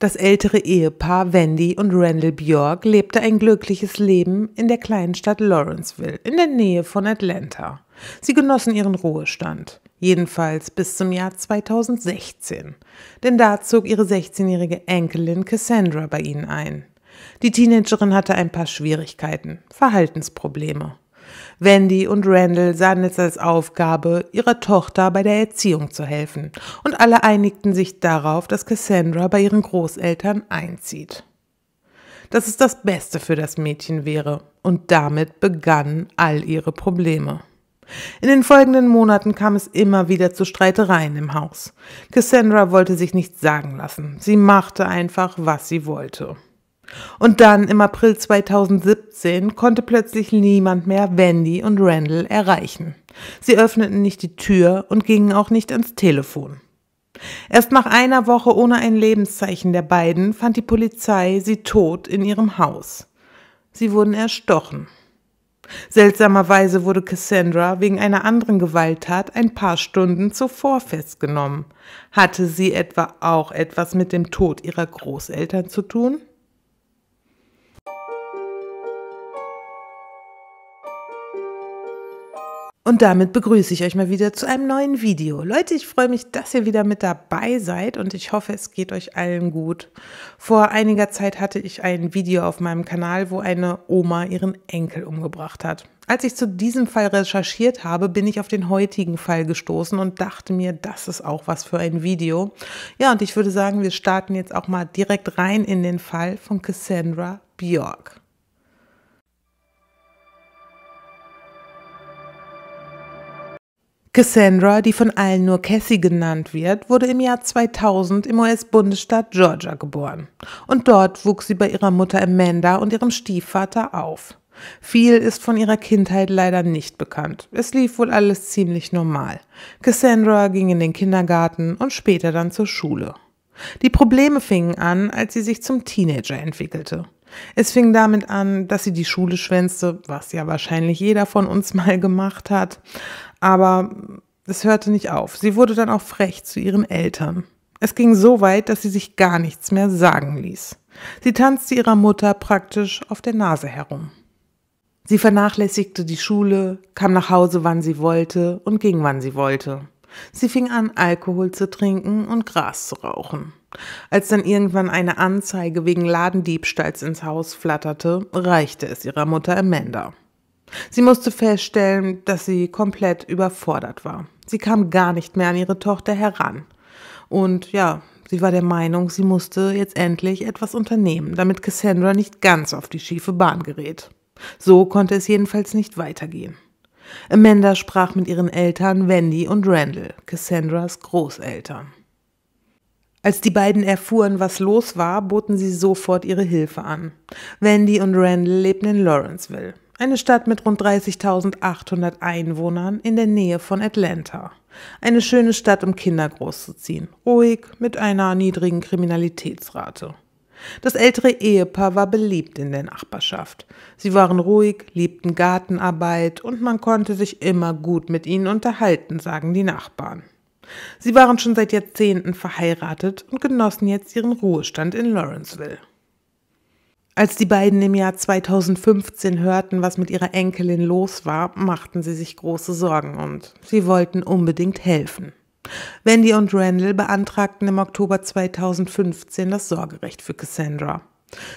Das ältere Ehepaar Wendy und Randall Bjork lebte ein glückliches Leben in der kleinen Stadt Lawrenceville in der Nähe von Atlanta. Sie genossen ihren Ruhestand, jedenfalls bis zum Jahr 2016, denn da zog ihre 16-jährige Enkelin Cassandra bei ihnen ein. Die Teenagerin hatte ein paar Schwierigkeiten, Verhaltensprobleme. Wendy und Randall sahen es als Aufgabe, ihrer Tochter bei der Erziehung zu helfen und alle einigten sich darauf, dass Cassandra bei ihren Großeltern einzieht. Dass es das Beste für das Mädchen wäre und damit begannen all ihre Probleme. In den folgenden Monaten kam es immer wieder zu Streitereien im Haus. Cassandra wollte sich nichts sagen lassen. Sie machte einfach, was sie wollte. Und dann im April 2017 konnte plötzlich niemand mehr Wendy und Randall erreichen. Sie öffneten nicht die Tür und gingen auch nicht ans Telefon. Erst nach einer Woche ohne ein Lebenszeichen der beiden fand die Polizei sie tot in ihrem Haus. Sie wurden erstochen. Seltsamerweise wurde Cassandra wegen einer anderen Gewalttat ein paar Stunden zuvor festgenommen. Hatte sie etwa auch etwas mit dem Tod ihrer Großeltern zu tun? Und damit begrüße ich euch mal wieder zu einem neuen Video. Leute, ich freue mich, dass ihr wieder mit dabei seid und ich hoffe, es geht euch allen gut. Vor einiger Zeit hatte ich ein Video auf meinem Kanal, wo eine Oma ihren Enkel umgebracht hat. Als ich zu diesem Fall recherchiert habe, bin ich auf den heutigen Fall gestoßen und dachte mir, das ist auch was für ein Video. Ja, und ich würde sagen, wir starten jetzt auch mal direkt rein in den Fall von Cassandra Bjork. Cassandra, die von allen nur Cassie genannt wird, wurde im Jahr 2000 im US-Bundesstaat Georgia geboren. Und dort wuchs sie bei ihrer Mutter Amanda und ihrem Stiefvater auf. Viel ist von ihrer Kindheit leider nicht bekannt. Es lief wohl alles ziemlich normal. Cassandra ging in den Kindergarten und später dann zur Schule. Die Probleme fingen an, als sie sich zum Teenager entwickelte. Es fing damit an, dass sie die Schule schwänzte, was ja wahrscheinlich jeder von uns mal gemacht hat. Aber es hörte nicht auf. Sie wurde dann auch frech zu ihren Eltern. Es ging so weit, dass sie sich gar nichts mehr sagen ließ. Sie tanzte ihrer Mutter praktisch auf der Nase herum. Sie vernachlässigte die Schule, kam nach Hause, wann sie wollte und ging, wann sie wollte. Sie fing an, Alkohol zu trinken und Gras zu rauchen. Als dann irgendwann eine Anzeige wegen Ladendiebstahls ins Haus flatterte, reichte es ihrer Mutter Amanda. Sie musste feststellen, dass sie komplett überfordert war. Sie kam gar nicht mehr an ihre Tochter heran. Und ja, sie war der Meinung, sie musste jetzt endlich etwas unternehmen, damit Cassandra nicht ganz auf die schiefe Bahn gerät. So konnte es jedenfalls nicht weitergehen. Amanda sprach mit ihren Eltern Wendy und Randall, Cassandras Großeltern. Als die beiden erfuhren, was los war, boten sie sofort ihre Hilfe an. Wendy und Randall lebten in Lawrenceville eine Stadt mit rund 30.800 Einwohnern in der Nähe von Atlanta. Eine schöne Stadt, um Kinder großzuziehen, ruhig mit einer niedrigen Kriminalitätsrate. Das ältere Ehepaar war beliebt in der Nachbarschaft. Sie waren ruhig, liebten Gartenarbeit und man konnte sich immer gut mit ihnen unterhalten, sagen die Nachbarn. Sie waren schon seit Jahrzehnten verheiratet und genossen jetzt ihren Ruhestand in Lawrenceville. Als die beiden im Jahr 2015 hörten, was mit ihrer Enkelin los war, machten sie sich große Sorgen und sie wollten unbedingt helfen. Wendy und Randall beantragten im Oktober 2015 das Sorgerecht für Cassandra.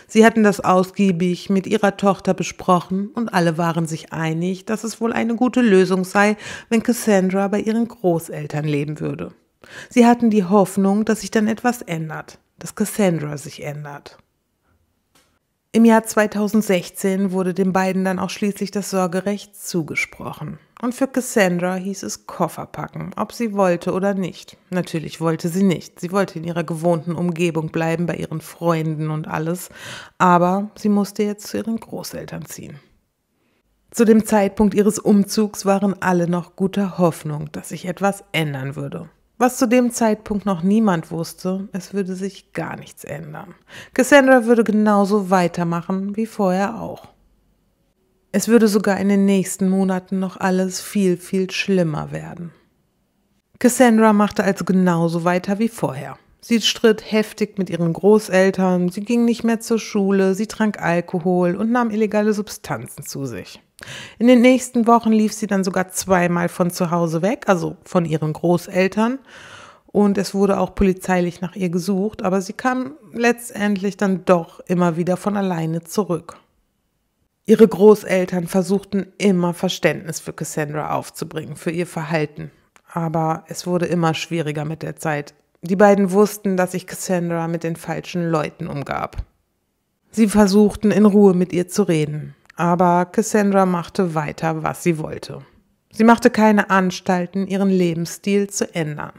Sie hatten das ausgiebig mit ihrer Tochter besprochen und alle waren sich einig, dass es wohl eine gute Lösung sei, wenn Cassandra bei ihren Großeltern leben würde. Sie hatten die Hoffnung, dass sich dann etwas ändert, dass Cassandra sich ändert. Im Jahr 2016 wurde den beiden dann auch schließlich das Sorgerecht zugesprochen. Und für Cassandra hieß es Koffer packen, ob sie wollte oder nicht. Natürlich wollte sie nicht. Sie wollte in ihrer gewohnten Umgebung bleiben, bei ihren Freunden und alles. Aber sie musste jetzt zu ihren Großeltern ziehen. Zu dem Zeitpunkt ihres Umzugs waren alle noch guter Hoffnung, dass sich etwas ändern würde. Was zu dem Zeitpunkt noch niemand wusste, es würde sich gar nichts ändern. Cassandra würde genauso weitermachen wie vorher auch. Es würde sogar in den nächsten Monaten noch alles viel, viel schlimmer werden. Cassandra machte also genauso weiter wie vorher. Sie stritt heftig mit ihren Großeltern, sie ging nicht mehr zur Schule, sie trank Alkohol und nahm illegale Substanzen zu sich. In den nächsten Wochen lief sie dann sogar zweimal von zu Hause weg, also von ihren Großeltern. Und es wurde auch polizeilich nach ihr gesucht, aber sie kam letztendlich dann doch immer wieder von alleine zurück. Ihre Großeltern versuchten immer Verständnis für Cassandra aufzubringen, für ihr Verhalten. Aber es wurde immer schwieriger mit der Zeit. Die beiden wussten, dass sich Cassandra mit den falschen Leuten umgab. Sie versuchten in Ruhe mit ihr zu reden, aber Cassandra machte weiter, was sie wollte. Sie machte keine Anstalten, ihren Lebensstil zu ändern.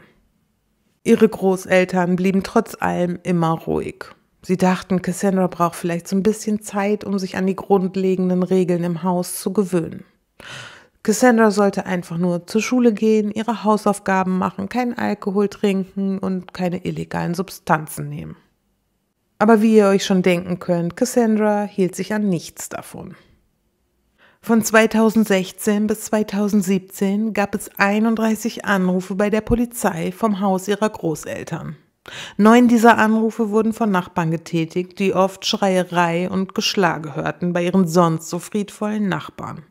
Ihre Großeltern blieben trotz allem immer ruhig. Sie dachten, Cassandra braucht vielleicht so ein bisschen Zeit, um sich an die grundlegenden Regeln im Haus zu gewöhnen. Cassandra sollte einfach nur zur Schule gehen, ihre Hausaufgaben machen, keinen Alkohol trinken und keine illegalen Substanzen nehmen. Aber wie ihr euch schon denken könnt, Cassandra hielt sich an nichts davon. Von 2016 bis 2017 gab es 31 Anrufe bei der Polizei vom Haus ihrer Großeltern. Neun dieser Anrufe wurden von Nachbarn getätigt, die oft Schreierei und Geschlage hörten bei ihren sonst so friedvollen Nachbarn.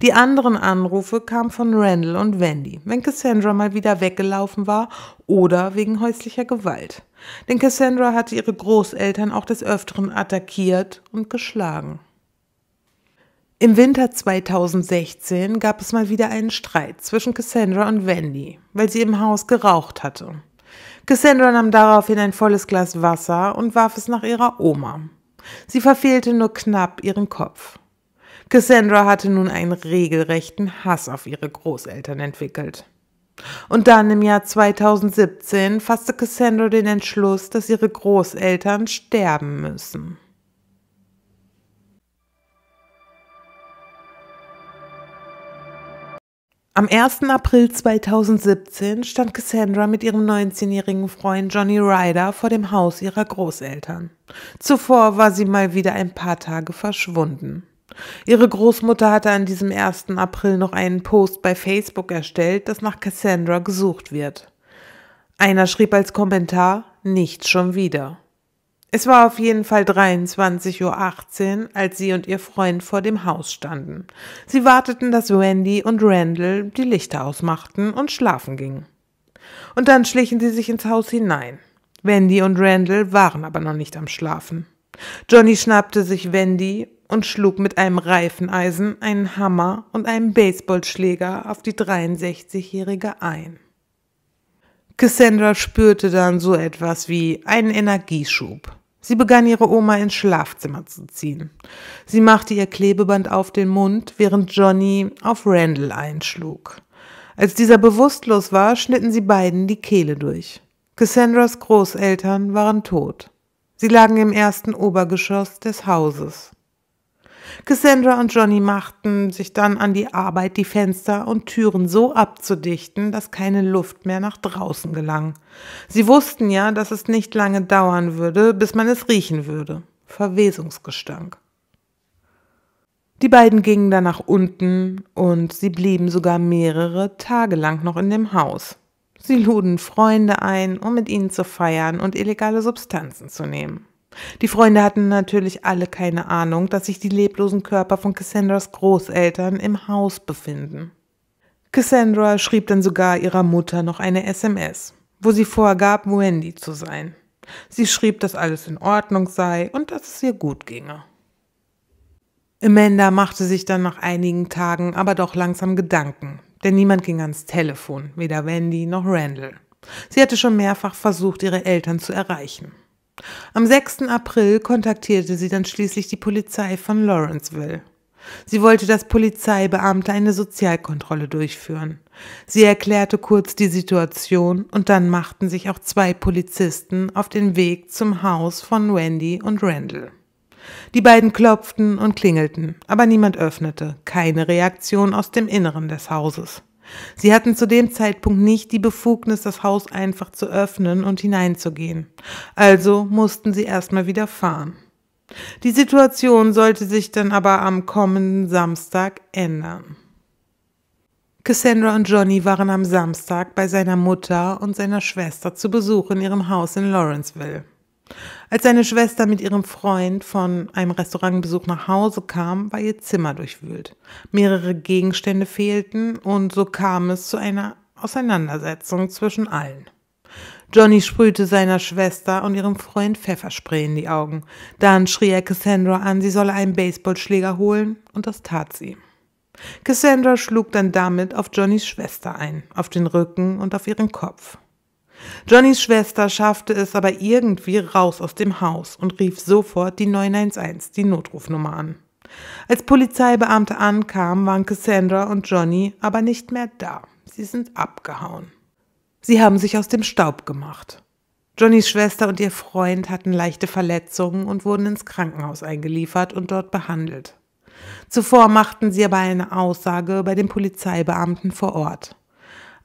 Die anderen Anrufe kamen von Randall und Wendy, wenn Cassandra mal wieder weggelaufen war oder wegen häuslicher Gewalt. Denn Cassandra hatte ihre Großeltern auch des Öfteren attackiert und geschlagen. Im Winter 2016 gab es mal wieder einen Streit zwischen Cassandra und Wendy, weil sie im Haus geraucht hatte. Cassandra nahm daraufhin ein volles Glas Wasser und warf es nach ihrer Oma. Sie verfehlte nur knapp ihren Kopf. Cassandra hatte nun einen regelrechten Hass auf ihre Großeltern entwickelt. Und dann im Jahr 2017 fasste Cassandra den Entschluss, dass ihre Großeltern sterben müssen. Am 1. April 2017 stand Cassandra mit ihrem 19-jährigen Freund Johnny Ryder vor dem Haus ihrer Großeltern. Zuvor war sie mal wieder ein paar Tage verschwunden. Ihre Großmutter hatte an diesem 1. April noch einen Post bei Facebook erstellt, dass nach Cassandra gesucht wird. Einer schrieb als Kommentar, nicht schon wieder. Es war auf jeden Fall 23.18 Uhr, als sie und ihr Freund vor dem Haus standen. Sie warteten, dass Wendy und Randall die Lichter ausmachten und schlafen gingen. Und dann schlichen sie sich ins Haus hinein. Wendy und Randall waren aber noch nicht am Schlafen. Johnny schnappte sich Wendy und schlug mit einem Reifeneisen, einem Hammer und einem Baseballschläger auf die 63-Jährige ein. Cassandra spürte dann so etwas wie einen Energieschub. Sie begann ihre Oma ins Schlafzimmer zu ziehen. Sie machte ihr Klebeband auf den Mund, während Johnny auf Randall einschlug. Als dieser bewusstlos war, schnitten sie beiden die Kehle durch. Cassandras Großeltern waren tot. Sie lagen im ersten Obergeschoss des Hauses. Cassandra und Johnny machten sich dann an die Arbeit, die Fenster und Türen so abzudichten, dass keine Luft mehr nach draußen gelang. Sie wussten ja, dass es nicht lange dauern würde, bis man es riechen würde. Verwesungsgestank. Die beiden gingen dann nach unten und sie blieben sogar mehrere Tage lang noch in dem Haus. Sie luden Freunde ein, um mit ihnen zu feiern und illegale Substanzen zu nehmen. Die Freunde hatten natürlich alle keine Ahnung, dass sich die leblosen Körper von Cassandras Großeltern im Haus befinden. Cassandra schrieb dann sogar ihrer Mutter noch eine SMS, wo sie vorgab, Wendy zu sein. Sie schrieb, dass alles in Ordnung sei und dass es ihr gut ginge. Amanda machte sich dann nach einigen Tagen aber doch langsam Gedanken, denn niemand ging ans Telefon, weder Wendy noch Randall. Sie hatte schon mehrfach versucht, ihre Eltern zu erreichen. Am 6. April kontaktierte sie dann schließlich die Polizei von Lawrenceville. Sie wollte, dass Polizeibeamte eine Sozialkontrolle durchführen. Sie erklärte kurz die Situation und dann machten sich auch zwei Polizisten auf den Weg zum Haus von Wendy und Randall. Die beiden klopften und klingelten, aber niemand öffnete, keine Reaktion aus dem Inneren des Hauses. Sie hatten zu dem Zeitpunkt nicht die Befugnis, das Haus einfach zu öffnen und hineinzugehen. Also mussten sie erstmal wieder fahren. Die Situation sollte sich dann aber am kommenden Samstag ändern. Cassandra und Johnny waren am Samstag bei seiner Mutter und seiner Schwester zu Besuch in ihrem Haus in Lawrenceville. Als seine Schwester mit ihrem Freund von einem Restaurantbesuch nach Hause kam, war ihr Zimmer durchwühlt. Mehrere Gegenstände fehlten und so kam es zu einer Auseinandersetzung zwischen allen. Johnny sprühte seiner Schwester und ihrem Freund Pfefferspray in die Augen. Dann schrie er Cassandra an, sie solle einen Baseballschläger holen, und das tat sie. Cassandra schlug dann damit auf Johnnys Schwester ein, auf den Rücken und auf ihren Kopf. Johnnys Schwester schaffte es aber irgendwie raus aus dem Haus und rief sofort die 911, die Notrufnummer an. Als Polizeibeamte ankamen, waren Cassandra und Johnny aber nicht mehr da. Sie sind abgehauen. Sie haben sich aus dem Staub gemacht. Johnnys Schwester und ihr Freund hatten leichte Verletzungen und wurden ins Krankenhaus eingeliefert und dort behandelt. Zuvor machten sie aber eine Aussage bei den Polizeibeamten vor Ort.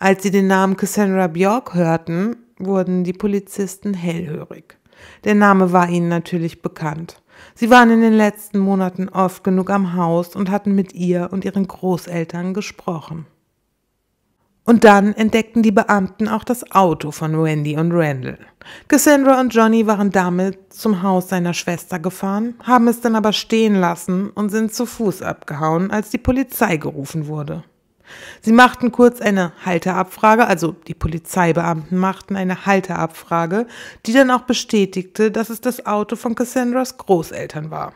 Als sie den Namen Cassandra Bjork hörten, wurden die Polizisten hellhörig. Der Name war ihnen natürlich bekannt. Sie waren in den letzten Monaten oft genug am Haus und hatten mit ihr und ihren Großeltern gesprochen. Und dann entdeckten die Beamten auch das Auto von Wendy und Randall. Cassandra und Johnny waren damit zum Haus seiner Schwester gefahren, haben es dann aber stehen lassen und sind zu Fuß abgehauen, als die Polizei gerufen wurde. Sie machten kurz eine Halteabfrage, also die Polizeibeamten machten eine Halteabfrage, die dann auch bestätigte, dass es das Auto von Cassandras Großeltern war.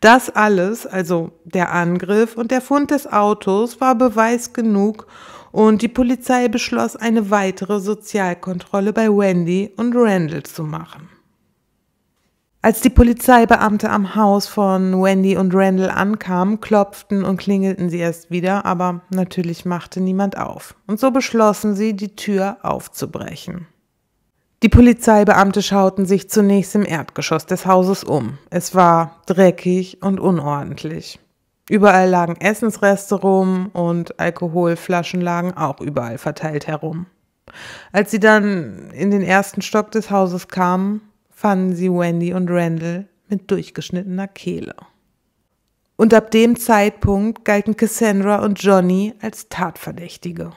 Das alles, also der Angriff und der Fund des Autos, war Beweis genug und die Polizei beschloss, eine weitere Sozialkontrolle bei Wendy und Randall zu machen. Als die Polizeibeamte am Haus von Wendy und Randall ankamen, klopften und klingelten sie erst wieder, aber natürlich machte niemand auf. Und so beschlossen sie, die Tür aufzubrechen. Die Polizeibeamte schauten sich zunächst im Erdgeschoss des Hauses um. Es war dreckig und unordentlich. Überall lagen Essensreste rum und Alkoholflaschen lagen auch überall verteilt herum. Als sie dann in den ersten Stock des Hauses kamen, fanden sie Wendy und Randall mit durchgeschnittener Kehle. Und ab dem Zeitpunkt galten Cassandra und Johnny als Tatverdächtige.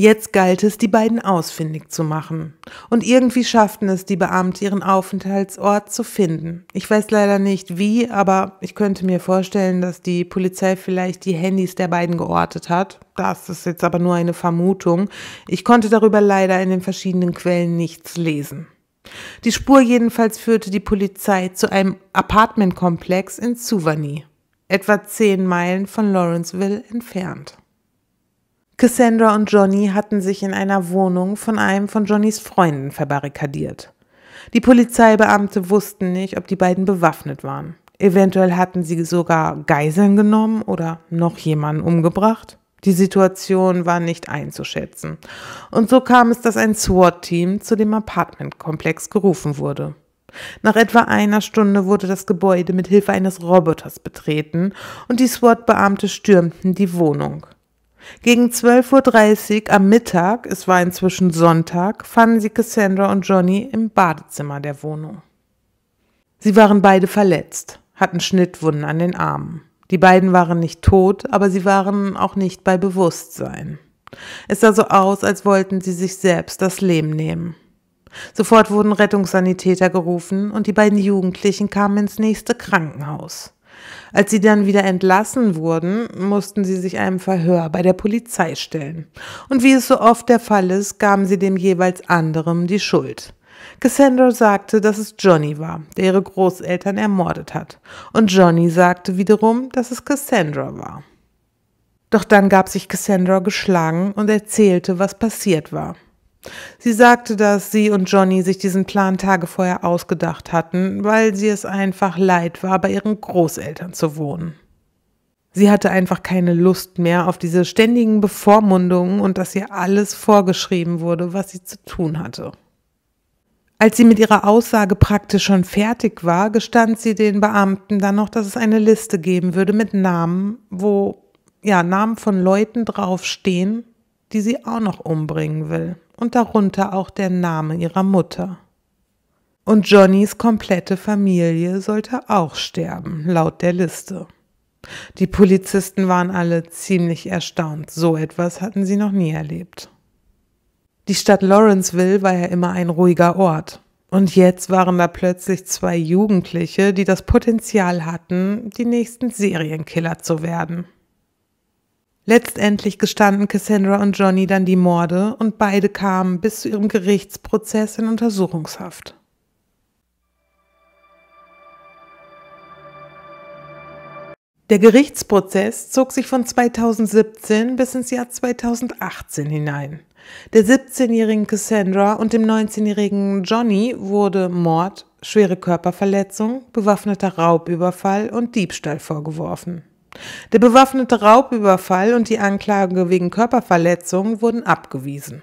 Jetzt galt es, die beiden ausfindig zu machen. Und irgendwie schafften es die Beamten, ihren Aufenthaltsort zu finden. Ich weiß leider nicht wie, aber ich könnte mir vorstellen, dass die Polizei vielleicht die Handys der beiden geortet hat. Das ist jetzt aber nur eine Vermutung. Ich konnte darüber leider in den verschiedenen Quellen nichts lesen. Die Spur jedenfalls führte die Polizei zu einem Apartmentkomplex in Souvenir, etwa zehn Meilen von Lawrenceville entfernt. Cassandra und Johnny hatten sich in einer Wohnung von einem von Johnnys Freunden verbarrikadiert. Die Polizeibeamte wussten nicht, ob die beiden bewaffnet waren. Eventuell hatten sie sogar Geiseln genommen oder noch jemanden umgebracht. Die Situation war nicht einzuschätzen. Und so kam es, dass ein SWAT-Team zu dem Apartmentkomplex gerufen wurde. Nach etwa einer Stunde wurde das Gebäude mit Hilfe eines Roboters betreten und die SWAT-Beamte stürmten die Wohnung. Gegen 12.30 Uhr am Mittag, es war inzwischen Sonntag, fanden sie Cassandra und Johnny im Badezimmer der Wohnung. Sie waren beide verletzt, hatten Schnittwunden an den Armen. Die beiden waren nicht tot, aber sie waren auch nicht bei Bewusstsein. Es sah so aus, als wollten sie sich selbst das Leben nehmen. Sofort wurden Rettungssanitäter gerufen und die beiden Jugendlichen kamen ins nächste Krankenhaus. Als sie dann wieder entlassen wurden, mussten sie sich einem Verhör bei der Polizei stellen. Und wie es so oft der Fall ist, gaben sie dem jeweils anderem die Schuld. Cassandra sagte, dass es Johnny war, der ihre Großeltern ermordet hat. Und Johnny sagte wiederum, dass es Cassandra war. Doch dann gab sich Cassandra geschlagen und erzählte, was passiert war. Sie sagte, dass sie und Johnny sich diesen Plan Tage vorher ausgedacht hatten, weil sie es einfach leid war, bei ihren Großeltern zu wohnen. Sie hatte einfach keine Lust mehr auf diese ständigen Bevormundungen und dass ihr alles vorgeschrieben wurde, was sie zu tun hatte. Als sie mit ihrer Aussage praktisch schon fertig war, gestand sie den Beamten dann noch, dass es eine Liste geben würde mit Namen, wo ja Namen von Leuten draufstehen, die sie auch noch umbringen will und darunter auch der Name ihrer Mutter. Und Johnnys komplette Familie sollte auch sterben, laut der Liste. Die Polizisten waren alle ziemlich erstaunt, so etwas hatten sie noch nie erlebt. Die Stadt Lawrenceville war ja immer ein ruhiger Ort, und jetzt waren da plötzlich zwei Jugendliche, die das Potenzial hatten, die nächsten Serienkiller zu werden. Letztendlich gestanden Cassandra und Johnny dann die Morde und beide kamen bis zu ihrem Gerichtsprozess in Untersuchungshaft. Der Gerichtsprozess zog sich von 2017 bis ins Jahr 2018 hinein. Der 17-jährigen Cassandra und dem 19-jährigen Johnny wurde Mord, schwere Körperverletzung, bewaffneter Raubüberfall und Diebstahl vorgeworfen. Der bewaffnete Raubüberfall und die Anklage wegen Körperverletzung wurden abgewiesen.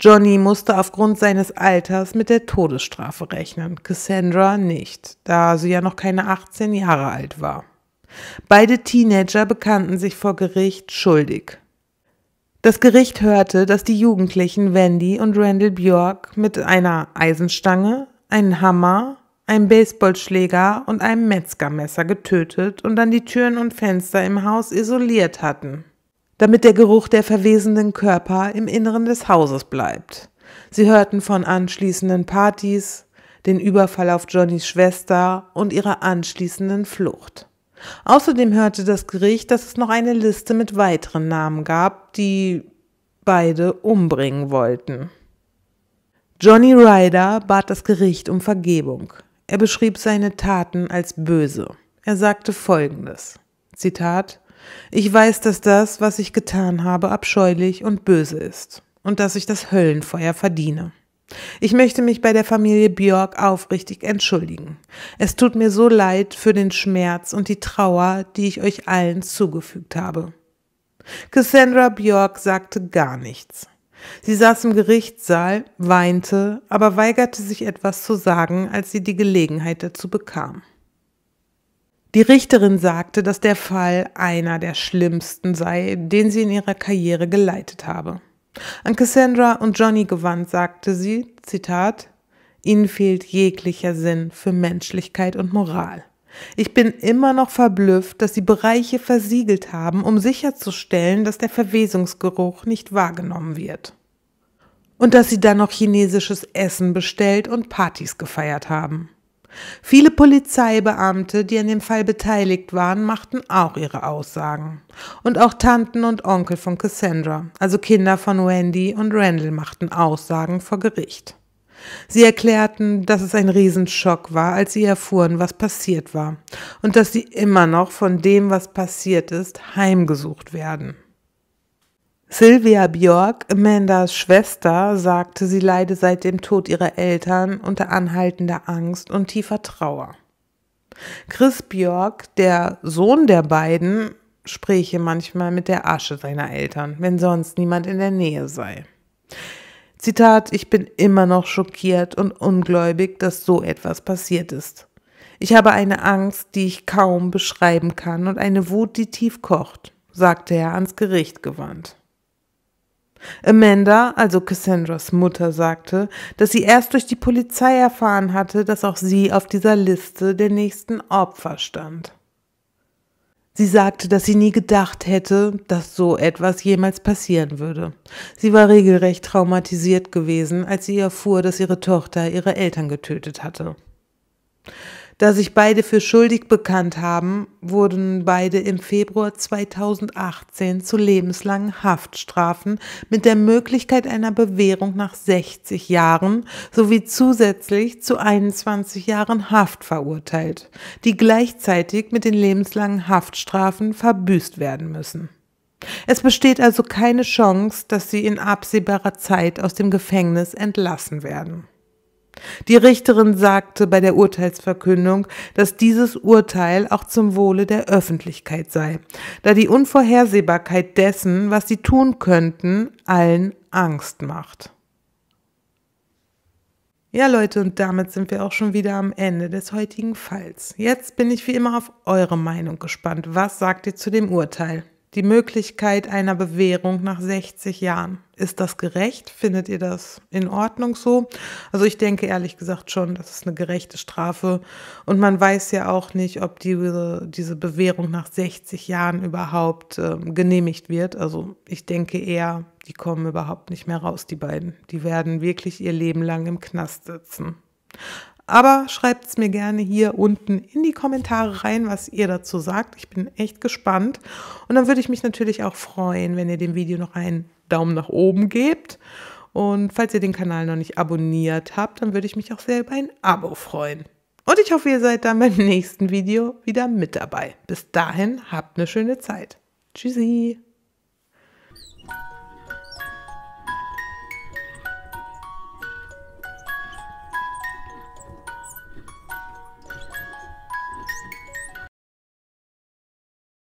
Johnny musste aufgrund seines Alters mit der Todesstrafe rechnen, Cassandra nicht, da sie ja noch keine 18 Jahre alt war. Beide Teenager bekannten sich vor Gericht schuldig. Das Gericht hörte, dass die Jugendlichen Wendy und Randall Bjork mit einer Eisenstange, einem Hammer, einem Baseballschläger und einem Metzgermesser getötet und dann die Türen und Fenster im Haus isoliert hatten, damit der Geruch der verwesenden Körper im Inneren des Hauses bleibt. Sie hörten von anschließenden Partys, den Überfall auf Johnnys Schwester und ihrer anschließenden Flucht. Außerdem hörte das Gericht, dass es noch eine Liste mit weiteren Namen gab, die beide umbringen wollten. Johnny Ryder bat das Gericht um Vergebung. Er beschrieb seine Taten als böse. Er sagte folgendes. Zitat Ich weiß, dass das, was ich getan habe, abscheulich und böse ist und dass ich das Höllenfeuer verdiene. Ich möchte mich bei der Familie Björk aufrichtig entschuldigen. Es tut mir so leid für den Schmerz und die Trauer, die ich euch allen zugefügt habe. Cassandra Björk sagte gar nichts. Sie saß im Gerichtssaal, weinte, aber weigerte sich etwas zu sagen, als sie die Gelegenheit dazu bekam. Die Richterin sagte, dass der Fall einer der schlimmsten sei, den sie in ihrer Karriere geleitet habe. An Cassandra und Johnny gewandt sagte sie, Zitat, Ihnen fehlt jeglicher Sinn für Menschlichkeit und Moral. Ich bin immer noch verblüfft, dass sie Bereiche versiegelt haben, um sicherzustellen, dass der Verwesungsgeruch nicht wahrgenommen wird. Und dass sie dann noch chinesisches Essen bestellt und Partys gefeiert haben. Viele Polizeibeamte, die an dem Fall beteiligt waren, machten auch ihre Aussagen. Und auch Tanten und Onkel von Cassandra, also Kinder von Wendy und Randall, machten Aussagen vor Gericht. Sie erklärten, dass es ein Riesenschock war, als sie erfuhren, was passiert war und dass sie immer noch von dem, was passiert ist, heimgesucht werden. Sylvia Björk, Amandas Schwester, sagte, sie leide seit dem Tod ihrer Eltern unter anhaltender Angst und tiefer Trauer. Chris Björk, der Sohn der beiden, spräche manchmal mit der Asche seiner Eltern, wenn sonst niemand in der Nähe sei. Zitat, ich bin immer noch schockiert und ungläubig, dass so etwas passiert ist. Ich habe eine Angst, die ich kaum beschreiben kann und eine Wut, die tief kocht, sagte er ans Gericht gewandt. Amanda, also Cassandras Mutter, sagte, dass sie erst durch die Polizei erfahren hatte, dass auch sie auf dieser Liste der nächsten Opfer stand. Sie sagte, dass sie nie gedacht hätte, dass so etwas jemals passieren würde. Sie war regelrecht traumatisiert gewesen, als sie erfuhr, dass ihre Tochter ihre Eltern getötet hatte. Da sich beide für schuldig bekannt haben, wurden beide im Februar 2018 zu lebenslangen Haftstrafen mit der Möglichkeit einer Bewährung nach 60 Jahren sowie zusätzlich zu 21 Jahren Haft verurteilt, die gleichzeitig mit den lebenslangen Haftstrafen verbüßt werden müssen. Es besteht also keine Chance, dass sie in absehbarer Zeit aus dem Gefängnis entlassen werden. Die Richterin sagte bei der Urteilsverkündung, dass dieses Urteil auch zum Wohle der Öffentlichkeit sei, da die Unvorhersehbarkeit dessen, was sie tun könnten, allen Angst macht. Ja Leute, und damit sind wir auch schon wieder am Ende des heutigen Falls. Jetzt bin ich wie immer auf eure Meinung gespannt. Was sagt ihr zu dem Urteil? die Möglichkeit einer Bewährung nach 60 Jahren. Ist das gerecht? Findet ihr das in Ordnung so? Also ich denke ehrlich gesagt schon, das ist eine gerechte Strafe. Und man weiß ja auch nicht, ob diese, diese Bewährung nach 60 Jahren überhaupt äh, genehmigt wird. Also ich denke eher, die kommen überhaupt nicht mehr raus, die beiden. Die werden wirklich ihr Leben lang im Knast sitzen. Aber schreibt es mir gerne hier unten in die Kommentare rein, was ihr dazu sagt. Ich bin echt gespannt. Und dann würde ich mich natürlich auch freuen, wenn ihr dem Video noch einen Daumen nach oben gebt. Und falls ihr den Kanal noch nicht abonniert habt, dann würde ich mich auch sehr über ein Abo freuen. Und ich hoffe, ihr seid dann beim nächsten Video wieder mit dabei. Bis dahin, habt eine schöne Zeit. Tschüssi.